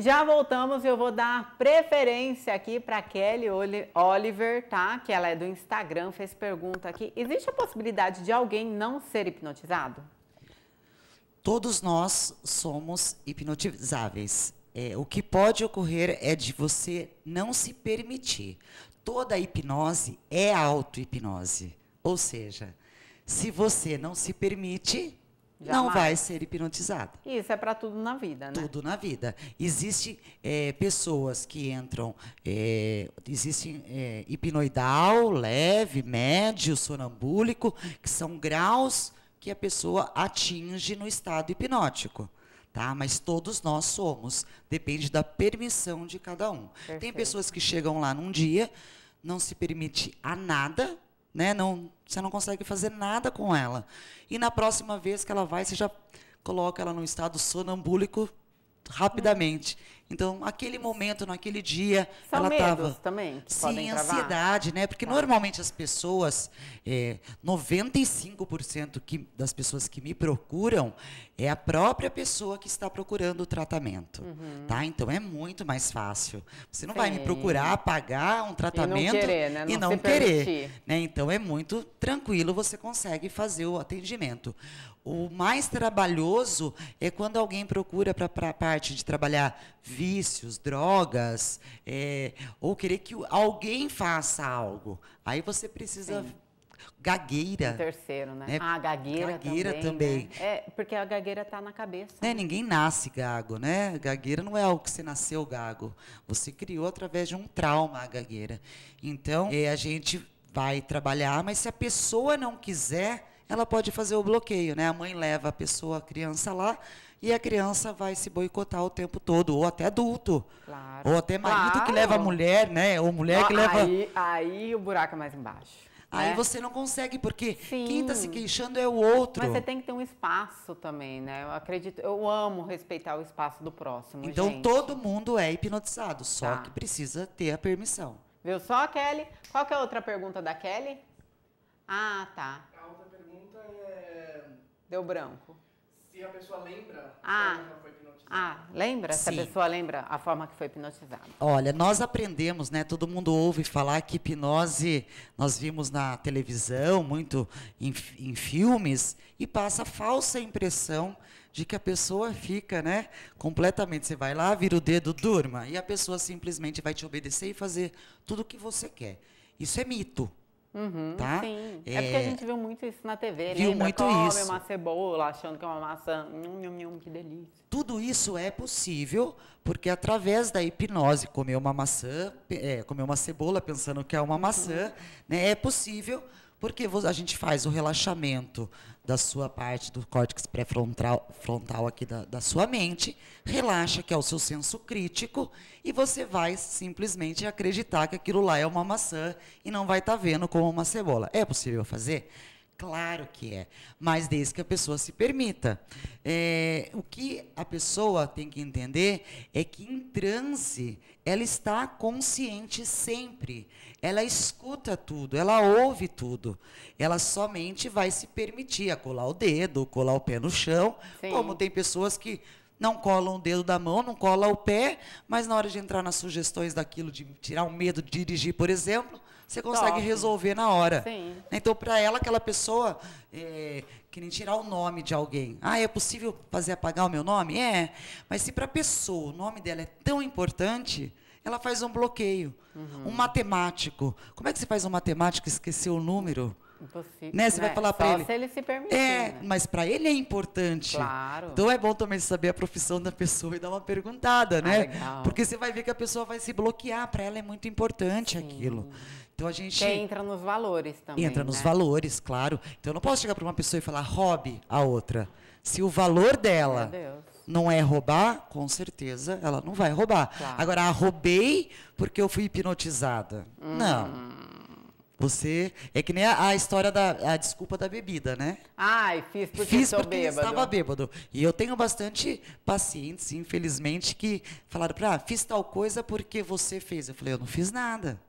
Já voltamos e eu vou dar preferência aqui para Kelly Oliver, tá? Que ela é do Instagram, fez pergunta aqui. Existe a possibilidade de alguém não ser hipnotizado? Todos nós somos hipnotizáveis. É, o que pode ocorrer é de você não se permitir. Toda hipnose é auto-hipnose. Ou seja, se você não se permite, Jamais. não vai ser hipnotizada. Isso é para tudo na vida, né? Tudo na vida. Existem é, pessoas que entram, é, existe é, hipnoidal, leve, médio, sonambúlico, que são graus que a pessoa atinge no estado hipnótico. Tá? Mas todos nós somos, depende da permissão de cada um. Perfeito. Tem pessoas que chegam lá num dia, não se permite a nada, né? Não, você não consegue fazer nada com ela. E na próxima vez que ela vai, você já coloca ela num estado sonambúlico rapidamente. Então, aquele momento, naquele dia, São ela estava. também. Sim, ansiedade, né? Porque tá. normalmente as pessoas, é, 95% que, das pessoas que me procuram é a própria pessoa que está procurando o tratamento, uhum. tá? Então é muito mais fácil. Você não Sim. vai me procurar pagar um tratamento e não querer, né? Não, não querer, né? Então é muito tranquilo, você consegue fazer o atendimento. O mais trabalhoso é quando alguém procura para a parte de trabalhar vícios, drogas, é, ou querer que alguém faça algo. Aí você precisa. Sim. Gagueira. Um terceiro, né? né? Ah, gagueira, gagueira também. também. Né? É, porque a gagueira está na cabeça. Né? Ninguém nasce gago, né? Gagueira não é algo que você nasceu gago. Você criou através de um trauma a gagueira. Então, é, a gente vai trabalhar, mas se a pessoa não quiser, ela pode fazer o bloqueio, né? A mãe leva a pessoa, a criança lá, e a criança vai se boicotar o tempo todo, ou até adulto. Claro. Ou até marido claro. que leva a mulher, né? Ou mulher que leva. Aí, aí o buraco é mais embaixo. Aí é. você não consegue, porque Sim. quem está se queixando é o outro. Mas você tem que ter um espaço também, né? Eu acredito, eu amo respeitar o espaço do próximo. Então gente. todo mundo é hipnotizado, só tá. que precisa ter a permissão. Viu só, Kelly? Qual que é a outra pergunta da Kelly? Ah, tá. A outra pergunta Deu branco. Se a pessoa lembra ah. forma que foi hipnotizada. Ah, lembra? Sim. Se a pessoa lembra a forma que foi hipnotizada. Olha, nós aprendemos, né? Todo mundo ouve falar que hipnose nós vimos na televisão, muito em, em filmes, e passa a falsa impressão de que a pessoa fica, né, completamente, você vai lá, vira o dedo, durma, e a pessoa simplesmente vai te obedecer e fazer tudo o que você quer. Isso é mito. Uhum, tá? Sim. É... é... porque a gente viu muito isso na TV, viu lembra? Muito Come isso. uma cebola achando que é uma maçã. Hum, hum, hum, que delícia. Tudo isso é possível porque através da hipnose, comer uma maçã, é, comer uma cebola pensando que é uma maçã, uhum. né, é possível porque a gente faz o relaxamento da sua parte do córtex pré-frontal frontal aqui da, da sua mente, relaxa, que é o seu senso crítico, e você vai simplesmente acreditar que aquilo lá é uma maçã e não vai estar tá vendo como uma cebola. É possível fazer? Claro que é, mas desde que a pessoa se permita. É, o que a pessoa tem que entender é que em transe ela está consciente sempre, ela escuta tudo, ela ouve tudo, ela somente vai se permitir a colar o dedo, colar o pé no chão, Sim. como tem pessoas que não colam o dedo da mão, não colam o pé, mas na hora de entrar nas sugestões daquilo, de tirar o medo de dirigir, por exemplo, você consegue Top. resolver na hora. Sim. Então, para ela, aquela pessoa, é, que nem tirar o nome de alguém. Ah, é possível fazer apagar o meu nome? É. Mas se para a pessoa o nome dela é tão importante, ela faz um bloqueio. Uhum. Um matemático. Como é que você faz um matemático e esqueceu o número? Impossível. Né? Você né? vai falar para ele. Se ele se permitir. É, né? mas para ele é importante. Claro. Então é bom também saber a profissão da pessoa e dar uma perguntada, ah, né? Ah, Porque você vai ver que a pessoa vai se bloquear. Para ela é muito importante Sim. aquilo. Então a gente. Que entra nos valores também. Entra nos né? valores, claro. Então eu não posso chegar para uma pessoa e falar roube a outra. Se o valor dela não é roubar, com certeza ela não vai roubar. Claro. Agora, ah, roubei porque eu fui hipnotizada. Hum. Não. Você. É que nem a, a, história da a desculpa da bebida, né? Ai, fiz porque, fiz porque bêbado. estava bêbado. E eu tenho bastante pacientes, infelizmente, que falaram para ah, fiz tal coisa porque você fez. Eu falei, eu não fiz nada.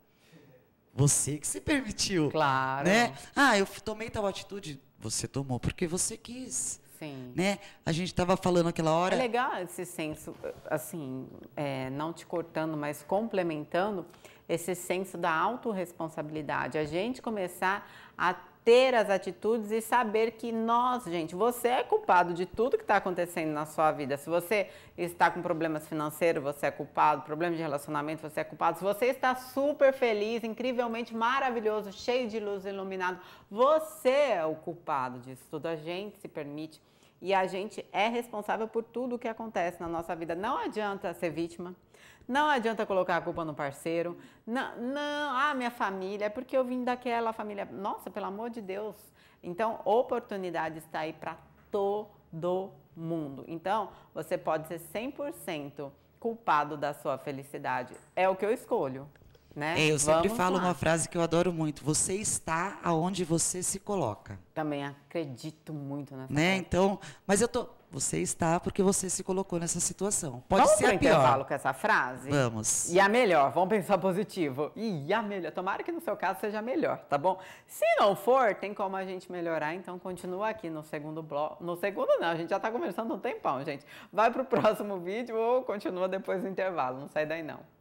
Você que se permitiu. Claro. Né? Ah, eu tomei tal atitude. Você tomou porque você quis. Sim. Né? A gente estava falando aquela hora. É legal esse senso, assim, é, não te cortando, mas complementando esse senso da autorresponsabilidade. A gente começar a ter as atitudes e saber que nós, gente, você é culpado de tudo que está acontecendo na sua vida. Se você está com problemas financeiros, você é culpado. Problemas de relacionamento, você é culpado. Se você está super feliz, incrivelmente maravilhoso, cheio de luz iluminado, você é o culpado disso tudo. A gente se permite e a gente é responsável por tudo o que acontece na nossa vida. Não adianta ser vítima, não adianta colocar a culpa no parceiro, não, não, ah, minha família, é porque eu vim daquela família. Nossa, pelo amor de Deus. Então, oportunidade está aí para todo mundo. Então, você pode ser 100% culpado da sua felicidade. É o que eu escolho. Né? É, eu sempre Vamos falo lá. uma frase que eu adoro muito: você está aonde você se coloca. Também acredito muito nessa. Né? Parte. Então, mas eu tô. Você está porque você se colocou nessa situação. Pode Vamos ser a pior. Vamos com essa frase. Vamos. E a melhor. Vamos pensar positivo. E a melhor. Tomara que no seu caso seja a melhor, tá bom? Se não for, tem como a gente melhorar. Então continua aqui no segundo bloco. No segundo não. A gente já está conversando um tempão, gente. Vai para o próximo vídeo ou continua depois do intervalo. Não sai daí não.